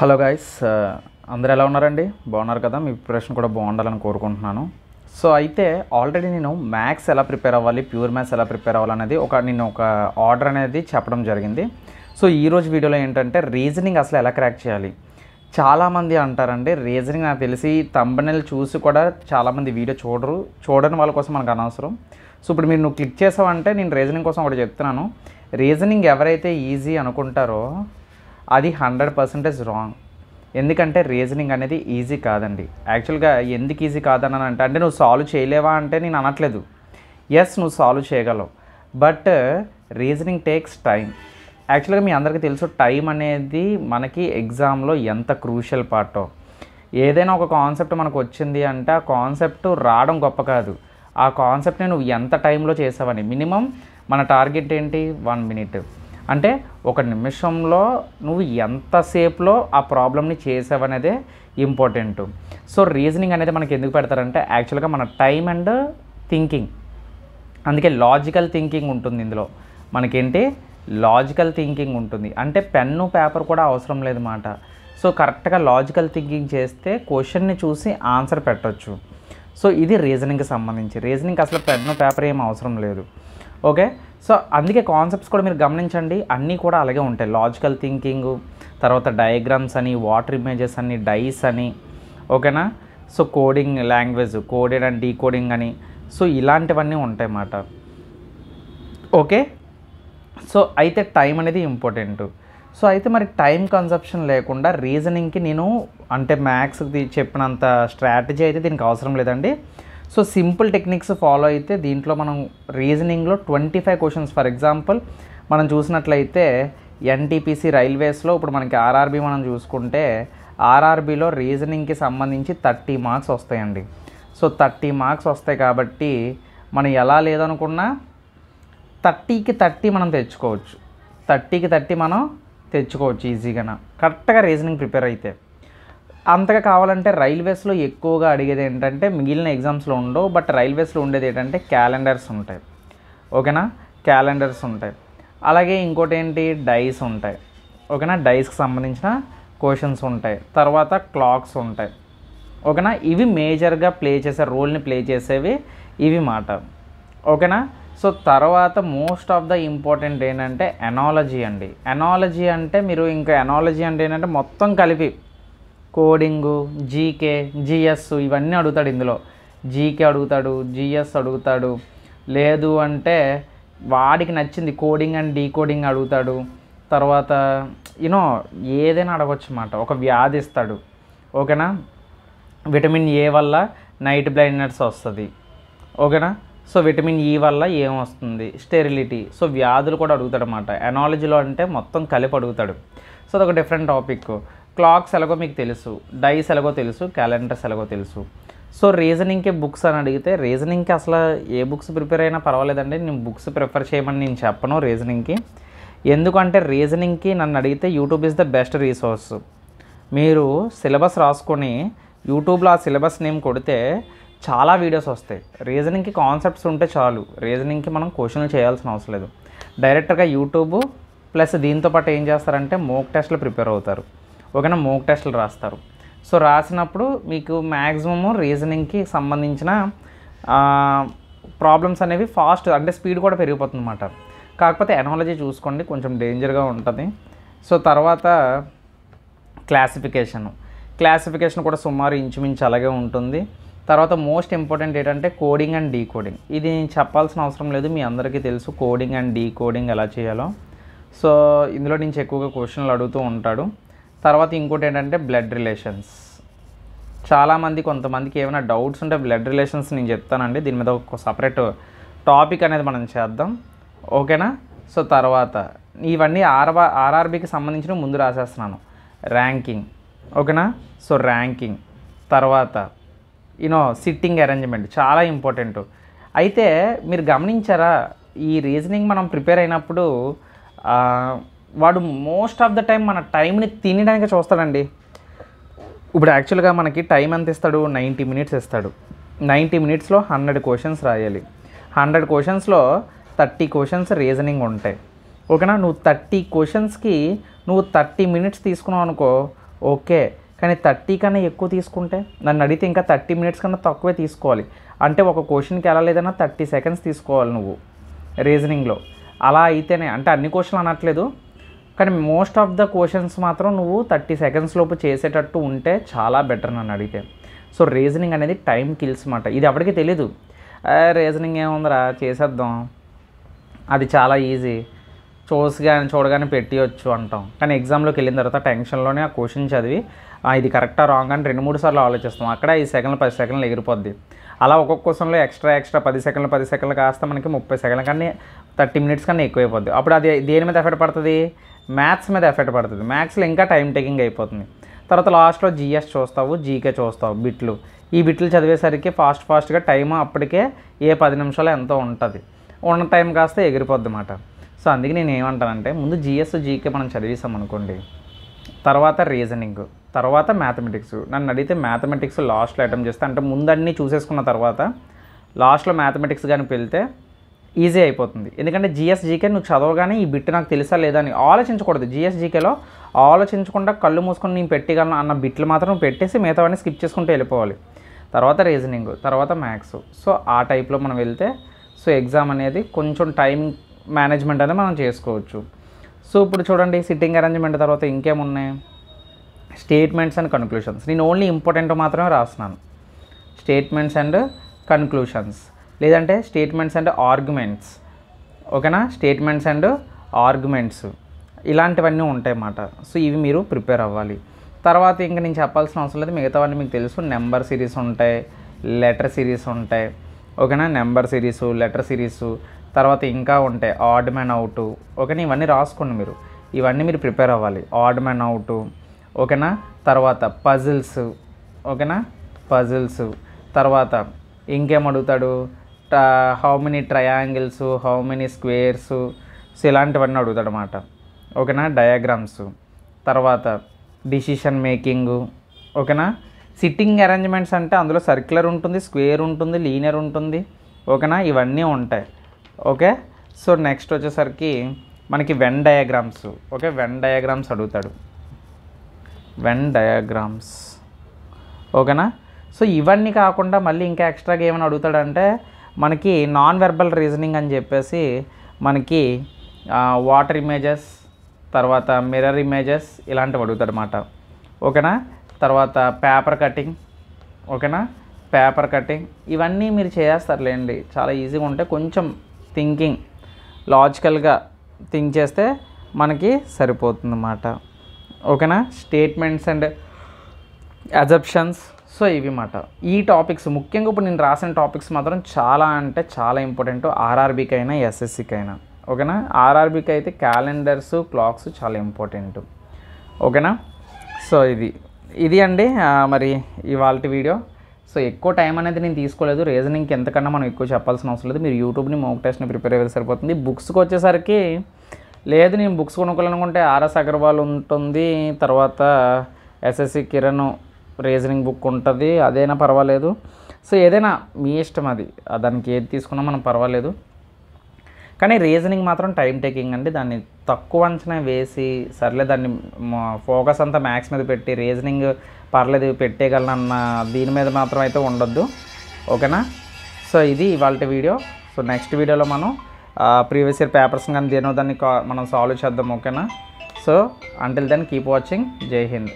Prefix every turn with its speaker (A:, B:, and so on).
A: hello guys అందరు ఎలా ఉన్నారండి బాగున్నారు కదా మీ ప్రిపరేషన్ కూడా బాగుండాలని కోరుకుంటున్నాను సో అయితే ఆల్రెడీ నేను మ్యాథ్స్ ఎలా ప్రిపేర్ అవ్వాలి ప్యూర్ మ్యాథ్స్ ఎలా ప్రిపేర్ అవ్వాలనేది ఒక నేను ఒక ఆర్డర్ అనేది చెప్పడం జరిగింది సో ఈరోజు వీడియోలో ఏంటంటే రీజనింగ్ అసలు ఎలా క్రాక్ చేయాలి చాలామంది అంటారండి రీజనింగ్ నాకు తెలిసి తంబనెల్ చూసి కూడా చాలామంది వీడియో చూడరు చూడని వాళ్ళ కోసం మనకు అనవసరం సో ఇప్పుడు మీరు నువ్వు క్లిక్ చేసావంటే నేను రీజనింగ్ కోసం ఒకటి చెప్తున్నాను రీజనింగ్ ఎవరైతే ఈజీ అనుకుంటారో అది హండ్రెడ్ పర్సెంటేజ్ రాంగ్ ఎందుకంటే రీజనింగ్ అనేది ఈజీ కాదండి యాక్చువల్గా ఎందుకు ఈజీ కాదని అంటే అంటే నువ్వు సాల్వ్ చేయలేవా అంటే నేను అనట్లేదు ఎస్ నువ్వు సాల్వ్ చేయగలవు బట్ రీజనింగ్ టేక్స్ టైం యాక్చువల్గా మీ అందరికీ తెలుసు టైం అనేది మనకి ఎగ్జామ్లో ఎంత క్రూషియల్ పార్టో ఏదైనా ఒక కాన్సెప్ట్ మనకు వచ్చింది అంటే ఆ కాన్సెప్ట్ రావడం గొప్ప కాదు ఆ కాన్సెప్ట్ని నువ్వు ఎంత టైంలో చేసావని మినిమం మన టార్గెట్ ఏంటి వన్ మినిట్ అంటే ఒక నిమిషంలో నువ్వు ఎంతసేపులో ఆ ప్రాబ్లమ్ని చేసావనేదే ఇంపార్టెంట్ సో రీజనింగ్ అనేది మనకి ఎందుకు పెడతారంటే యాక్చువల్గా మన టైం అండ్ థింకింగ్ అందుకే లాజికల్ థింకింగ్ ఉంటుంది ఇందులో మనకేంటి లాజికల్ థింకింగ్ ఉంటుంది అంటే పెన్ను పేపర్ కూడా అవసరం లేదు మాట సో కరెక్ట్గా లాజికల్ థింకింగ్ చేస్తే క్వశ్చన్ని చూసి ఆన్సర్ పెట్టచ్చు సో ఇది రీజనింగ్కి సంబంధించి రీజనింగ్ అసలు పెన్ను పేపర్ ఏం అవసరం లేదు ఓకే సో అందుకే కాన్సెప్ట్స్ కూడా మీరు గమనించండి అన్నీ కూడా అలాగే ఉంటాయి లాజికల్ థింకింగ్ తర్వాత డయాగ్రామ్స్ అని వాటర్ ఇమేజెస్ అని డైస్ అని ఓకేనా so coding language coded and decoding అని సో ఇలాంటివన్నీ ఉంటాయి అన్నమాట ఓకే సో అయితే టైం అనేది ఇంపార్టెంట్ సో అయితే మరి టైం కన్సప్షన్ లేకుండా రీజనింగ్కి నేను అంటే మ్యాథ్స్కి చెప్పినంత స్ట్రాటజీ అయితే దీనికి అవసరం లేదండి సో సింపుల్ టెక్నిక్స్ ఫాలో అయితే దీంట్లో మనం రీజనింగ్లో twenty five questions for example మనం చూసినట్లయితే ఎన్టీపీసీ రైల్వేస్లో ఇప్పుడు మనకి ఆర్ఆర్బి మనం చూసుకుంటే ఆర్ఆర్బిలో రీజనింగ్కి సంబంధించి థర్టీ మార్క్స్ వస్తాయండి సో థర్టీ మార్క్స్ వస్తాయి కాబట్టి మనం ఎలా లేదనుకున్నా థర్టీకి థర్టీ మనం తెచ్చుకోవచ్చు థర్టీకి థర్టీ మనం తెచ్చుకోవచ్చు ఈజీగా కరెక్ట్గా రీజనింగ్ ప్రిపేర్ అయితే అంతగా కావాలంటే రైల్వేస్లో ఎక్కువగా అడిగేది ఏంటంటే మిగిలిన ఎగ్జామ్స్లో ఉండవు బట్ రైల్వేస్లో ఉండేది ఏంటంటే క్యాలెండర్స్ ఉంటాయి ఓకేనా క్యాలెండర్స్ ఉంటాయి అలాగే ఇంకోటి ఏంటి డైస్ ఉంటాయి ఓకేనా డైస్కి సంబంధించిన క్వశ్చన్స్ ఉంటాయి తర్వాత క్లాక్స్ ఉంటాయి ఓకేనా ఇవి మేజర్గా ప్లే చేసే రోల్ని ప్లే చేసేవి ఇవి మాట ఓకేనా సో తర్వాత మోస్ట్ ఆఫ్ ద ఇంపార్టెంట్ ఏంటంటే ఎనాలజీ అండి ఎనాలజీ అంటే మీరు ఇంకా ఎనాలజీ అంటే ఏంటంటే మొత్తం కలిపి కోడింగు జీకే జిఎస్ ఇవన్నీ అడుగుతాడు ఇందులో జీకే అడుగుతాడు జిఎస్ అడుగుతాడు లేదు అంటే వాడికి నచ్చింది కోడింగ్ అండ్ డీకోడింగ్ అడుగుతాడు తర్వాత యూనో ఏదైనా అడగవచ్చు అన్నమాట ఒక వ్యాధి ఇస్తాడు ఓకేనా విటమిన్ ఏ వల్ల నైట్ బ్లైండ్నెస్ వస్తుంది ఓకేనా సో విటమిన్ ఈ వల్ల ఏం వస్తుంది స్టెరిలిటీ సో వ్యాధులు కూడా అడుగుతాడు అనమాట ఎనాలజీలో అంటే మొత్తం కలిపి అడుగుతాడు సో అదొక డిఫరెంట్ టాపిక్ క్లాక్స్ ఎలాగో మీకు తెలుసు డైస్ ఎలాగో తెలుసు క్యాలెండర్స్ ఎలాగో తెలుసు సో రీజనింగ్కి బుక్స్ అని అడిగితే రీజనింగ్కి అసలు ఏ బుక్స్ ప్రిపేర్ అయినా పర్వాలేదండి నేను బుక్స్ ప్రిఫర్ చేయమని నేను చెప్పను రీజనింగ్కి ఎందుకంటే రీజనింగ్కి నన్ను అడిగితే YouTube is the best resource మీరు సిలబస్ రాసుకొని యూట్యూబ్లో ఆ సిలబస్ నేమ్ కొడితే చాలా వీడియోస్ వస్తాయి రీజనింగ్కి కాన్సెప్ట్స్ ఉంటే చాలు రీజనింగ్కి మనం క్వశ్చన్లు చేయాల్సిన అవసరం లేదు డైరెక్ట్గా యూట్యూబ్ ప్లస్ దీంతో పాటు ఏం చేస్తారంటే మోక్ టెస్ట్లు ప్రిపేర్ అవుతారు ఓకేనా మోక్ టెస్టులు రాస్తారు సో రాసినప్పుడు మీకు మ్యాక్సిమము రీజనింగ్కి సంబంధించిన ప్రాబ్లమ్స్ అనేవి ఫాస్ట్ అంటే స్పీడ్ కూడా పెరిగిపోతుంది అనమాట కాకపోతే ఎనాలజీ చూసుకోండి కొంచెం డేంజర్గా ఉంటుంది సో తర్వాత క్లాసిఫికేషన్ క్లాసిఫికేషన్ కూడా సుమారు ఇంచుమించు అలాగే ఉంటుంది తర్వాత మోస్ట్ ఇంపార్టెంట్ ఏంటంటే కోడింగ్ అండ్ డీకోడింగ్ ఇది చెప్పాల్సిన అవసరం లేదు మీ అందరికీ తెలుసు కోడింగ్ అండ్ డీకోడింగ్ ఎలా చేయాలో సో ఇందులో నుంచి ఎక్కువగా క్వశ్చన్లు అడుగుతూ ఉంటాడు తర్వాత ఇంకోటి ఏంటంటే బ్లడ్ రిలేషన్స్ చాలామంది కొంతమందికి ఏమైనా డౌట్స్ ఉంటే బ్లడ్ రిలేషన్స్ నేను చెప్తానండి దీని మీద ఒక సపరేట్ టాపిక్ అనేది మనం చేద్దాం ఓకేనా సో తర్వాత ఇవన్నీ ఆర్ఆర్ ఆర్ఆర్బీకి సంబంధించిన ముందు రాసేస్తున్నాను ర్యాంకింగ్ ఓకేనా సో ర్యాంకింగ్ తర్వాత యూనో సిట్టింగ్ అరేంజ్మెంట్ చాలా ఇంపార్టెంట్ అయితే మీరు గమనించారా ఈ రీజనింగ్ మనం ప్రిపేర్ అయినప్పుడు వాడు మోస్ట్ ఆఫ్ ద టైం మన టైంని తినడానికి చూస్తాడండి ఇప్పుడు యాక్చువల్గా మనకి టైం ఎంత ఇస్తాడు నైంటీ మినిట్స్ ఇస్తాడు నైంటీ మినిట్స్లో హండ్రెడ్ క్వశ్చన్స్ రాయాలి హండ్రెడ్ క్వశ్చన్స్లో థర్టీ క్వశ్చన్స్ రీజనింగ్ ఉంటాయి ఓకేనా నువ్వు థర్టీ క్వశ్చన్స్కి నువ్వు థర్టీ మినిట్స్ తీసుకున్నావు అనుకో ఓకే కానీ థర్టీ కన్నా ఎక్కువ తీసుకుంటే నన్ను అడిగితే ఇంకా థర్టీ మినిట్స్ కన్నా తక్కువే తీసుకోవాలి అంటే ఒక క్వశ్చన్కి ఎలా లేదన్నా థర్టీ సెకండ్స్ తీసుకోవాలి నువ్వు రీజనింగ్లో అలా అయితేనే అంటే అన్ని క్వశ్చన్లు అనట్లేదు కానీ మోస్ట్ ఆఫ్ ద క్వశ్చన్స్ మాత్రం నువ్వు థర్టీ సెకండ్స్ లోపు చేసేటట్టు ఉంటే చాలా బెటర్ నన్ను అడిగితే సో రీజనింగ్ అనేది టైం కిల్స్ మాట ఇది ఎవరికి తెలీదు రీజనింగ్ ఏముందిరా చేసేద్దాం అది చాలా ఈజీ చూసగానే చూడగానే పెట్టివచ్చు అంటాం కానీ ఎగ్జామ్లోకి వెళ్ళిన తర్వాత టెన్షన్లోనే ఆ క్వశ్చన్ చదివి ఇది కరెక్టా రాంగ్ అని రెండు మూడు సార్లు ఆలోచిస్తాం అక్కడ ఐదు సెకండ్లు పది సెకండ్లు ఎగిరిపోద్ది అలా ఒక్కొక్క క్వశ్చన్లో ఎక్స్ట్రా ఎక్స్ట్రా పది సెకండ్లు పది సెకండ్లు కాస్త మనకి ముప్పై సెకండ్ల కన్నా థర్టీ మినిట్స్ కన్నా ఎక్కువైపోద్ది అప్పుడు అది దేని మీద ఎఫెక్ట్ పడుతుంది మ్యాథ్స్ మీద ఎఫెక్ట్ పడుతుంది మ్యాథ్స్లో ఇంకా టైం టేకింగ్ అయిపోతుంది తర్వాత లాస్ట్లో జిఎస్ చూస్తావు జీకే చూస్తావు బిట్లు ఈ బిట్లు చదివేసరికి ఫాస్ట్ ఫాస్ట్గా టైం అప్పటికే ఏ పది నిమిషాలు ఎంతో ఉంటుంది ఉన్న టైం కాస్త ఎగిరిపోద్ది అన్నమాట సో అందుకే నేను ఏమంటానంటే ముందు జిఎస్ జీకే మనం చదివేసాం అనుకోండి తర్వాత రీజనింగ్ తర్వాత మ్యాథమెటిక్స్ నన్ను అడిగితే మ్యాథమెటిక్స్ లాస్ట్లో అటెంప్ట్ చేస్తే అంటే ముందన్నీ చూసేసుకున్న తర్వాత లాస్ట్లో మ్యాథమెటిక్స్ కానీ వెళ్తే ఈజీ అయిపోతుంది ఎందుకంటే జిఎస్జీకే నువ్వు చదవగానే ఈ బిట్ నాకు తెలుసా లేదా అని ఆలోచించకూడదు జిఎస్జీకేలో ఆలోచించకుండా కళ్ళు మూసుకొని నేను పెట్టగలను అన్న బిట్లు మాత్రం పెట్టేసి మిగతావాడిని స్కిప్ చేసుకుంటూ వెళ్ళిపోవాలి తర్వాత రీజనింగ్ తర్వాత మ్యాథ్స్ సో ఆ టైప్లో మనం వెళ్తే సో ఎగ్జామ్ అనేది కొంచెం టైం మేనేజ్మెంట్ అనేది మనం చేసుకోవచ్చు సో ఇప్పుడు చూడండి సిట్టింగ్ అరేంజ్మెంట్ తర్వాత ఇంకేమున్నాయి స్టేట్మెంట్స్ అండ్ కన్క్లూషన్స్ నేను ఓన్లీ ఇంపార్టెంట్ మాత్రమే రాస్తున్నాను స్టేట్మెంట్స్ అండ్ కన్క్లూషన్స్ లేదంటే స్టేట్మెంట్స్ అండ్ ఆర్గ్యుమెంట్స్ ఓకేనా స్టేట్మెంట్స్ అండ్ ఆర్గ్యుమెంట్స్ ఇలాంటివన్నీ ఉంటాయి అన్నమాట సో ఇవి మీరు ప్రిపేర్ అవ్వాలి తర్వాత ఇంకా నేను చెప్పాల్సిన అవసరం లేదు మిగతావన్నీ మీకు తెలుసు నెంబర్ సిరీస్ ఉంటాయి లెటర్ సిరీస్ ఉంటాయి ఓకేనా నెంబర్ సిరీస్ లెటర్ సిరీస్ తర్వాత ఇంకా ఉంటాయి ఆడ్ మ్యాన్ అవుట్ ఓకేనా ఇవన్నీ రాసుకోండి మీరు ఇవన్నీ మీరు ప్రిపేర్ అవ్వాలి ఆడ్ మ్యాన్ అవుట్ ఓకేనా తర్వాత పజిల్స్ ఓకేనా పజిల్స్ తర్వాత ఇంకేం అడుగుతాడు how many triangles how many squares so ఇలాంటివన్నీ అడుగుతాడు అనమాట ఓకేనా డయాగ్రామ్స్ తర్వాత డిసిషన్ మేకింగ్ ఓకేనా సిట్టింగ్ అరేంజ్మెంట్స్ అంటే అందులో సర్క్యులర్ ఉంటుంది స్క్వేర్ ఉంటుంది లీనియర్ ఉంటుంది ఓకేనా ఇవన్నీ ఉంటాయి ఓకే సో నెక్స్ట్ వచ్చేసరికి మనకి Venn diagrams okay Venn diagrams అడుగుతాడు వెన్ డయాగ్రామ్స్ ఓకేనా సో ఇవన్నీ కాకుండా మళ్ళీ ఇంకా ఎక్స్ట్రాగా ఏమైనా అడుగుతాడంటే మనకి నాన్ వెర్బల్ రీజనింగ్ అని చెప్పేసి మనకి వాటర్ ఇమేజెస్ తర్వాత మిర్రర్ ఇమేజెస్ ఇలాంటివి అడుగుతాడు అనమాట ఓకేనా తర్వాత పేపర్ కటింగ్ ఓకేనా పేపర్ కటింగ్ ఇవన్నీ మీరు చేస్తారులేండి చాలా ఈజీగా ఉంటే కొంచెం థింకింగ్ లాజికల్గా థింక్ చేస్తే మనకి సరిపోతుంది అన్నమాట ఓకేనా స్టేట్మెంట్స్ అండ్ అజప్షన్స్ సో ఇవి మాట ఈ టాపిక్స్ ముఖ్యంగా ఇప్పుడు నేను రాసిన టాపిక్స్ మాత్రం చాలా అంటే చాలా ఇంపార్టెంట్ ఆర్ఆర్బీకి అయినా ఎస్ఎస్సికి అయినా ఓకేనా ఆర్ఆర్బీకి అయితే క్యాలెండర్స్ క్లాక్స్ చాలా ఇంపార్టెంట్ ఓకేనా సో ఇది ఇది అండి మరి ఇవాళ వీడియో సో ఎక్కువ టైం అనేది నేను తీసుకోలేదు రీజనింగ్కి ఎంతకన్నా మనం ఎక్కువ చెప్పాల్సిన అవసరం లేదు మీరు యూట్యూబ్ని మోక్ టెస్ట్ని ప్రిపేర్ అయ్యేది సరిపోతుంది బుక్స్కి వచ్చేసరికి లేదు నేను బుక్స్ కొనుక్కోవాలనుకుంటే ఆర్ఎస్ అగర్వాల్ ఉంటుంది తర్వాత ఎస్ఎస్సి కిరణ్ రీజనింగ్ బుక్ ఉంటుంది అదైనా పర్వాలేదు సో ఏదైనా మీ ఇష్టం అది దానికి ఏది తీసుకున్నా మనం పర్వాలేదు కానీ రీజనింగ్ మాత్రం టైం టేకింగ్ అండి దాన్ని తక్కువ అంచనా వేసి సర్లే దాన్ని ఫోకస్ అంతా మ్యాథ్స్ మీద పెట్టి రీజనింగ్ పర్లేదు పెట్టేయగలనన్న దీని మీద మాత్రం అయితే ఉండొద్దు ఓకేనా సో ఇది ఇవాళ వీడియో సో నెక్స్ట్ వీడియోలో మనం ప్రీవియస్ ఇయర్ పేపర్స్ కానీ దేనో దాన్ని మనం సాల్వ్ చేద్దాం ఓకేనా so until then keep watching జై హింద్